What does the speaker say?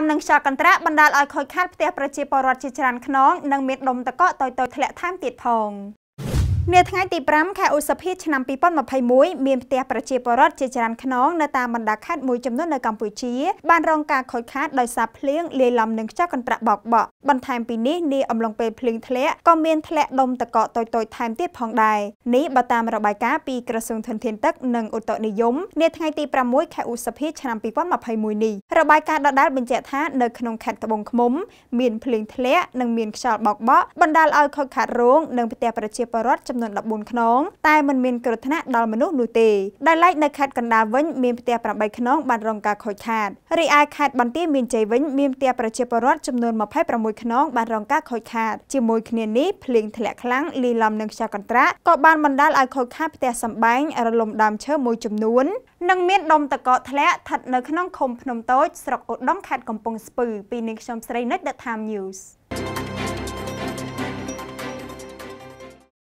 ំនិងខ្យល់កន្ត្រាក់បណ្ដាលឲ្យខូចខាតផ្ទះប្រជាពលរដ្ឋជាច្រើនខ្នងនិងមានដុំទឹកកកតូចៗធ្លាក់ថែមទៀតផងនាថ្ងៃទី5ខែឧសភាឆ្នាំ2021មានផ្ទះប្រជាពលរដ្ឋជាច្រើនខ្នងនៅតាមបណ្ដាខេត្តមួយចំនួននៅកម្ពុជាបានរងការខូចខាតដោយសារភ្លៀងលាយឡំនឹងខ្យល់កន្ត្រាក់បោកបក់បន្ថែមពីនេះនាអំឡុងពេលភ្លៀងធ្លាក់ក៏មានធ្លាក់ដុំតកកតូចៗថែមទៀតផងដែរនេះបើតាមរបាយការណ៍ពីក្រសួងធនធានទឹកនិងឧតុនិយមនាថ្ងៃទី6ខែឧសភាឆ្នាំ2021នេះរបាយការណ៍ដដែលបញ្ជាក់ថានៅក្នុងខេត្តត្បូងឃ្មុំ មានភ្លៀងធ្លាក់និងមានខ្យល់បោកបក់បណ្ដាលឲ្យខូចខាតរោងនិងផ្ទះប្រជាពលរដ្ឋចំចំនួន14ខ្នងតែមិនមានគ្រោះថ្នាក់ដល់មនុស្សនោះទេដែលឡែកនៅខេត្តកណ្ដាលវិញមានផ្ទះ8ខ្នងបានរងការខូចខាតរីឯខេត្តបន្ទាយមានជ័យវិញមានផ្ទះប្រជាពលរដ្ឋចំនួន26ខ្នងបានរងការខូចខាតជាមួយគ្នានេះភ្លៀងធ្លាក់ខ្លាំងលីលំនឹងខ្យល់កន្ត្រាក់ក៏បានបណ្ដាលឲ្យខូចខាតផ្ទះសម្បែងរលំដើមឈើមួយចំនួន និង មានដុំតកកធ្លាក់ស្ថិតនៅក្នុងឃុំភ្នំតូចស្រុកឧត្តមខេត្តកំពង់ស្ពឺពីនាងខ្ញុំស្រីនិចដតាម News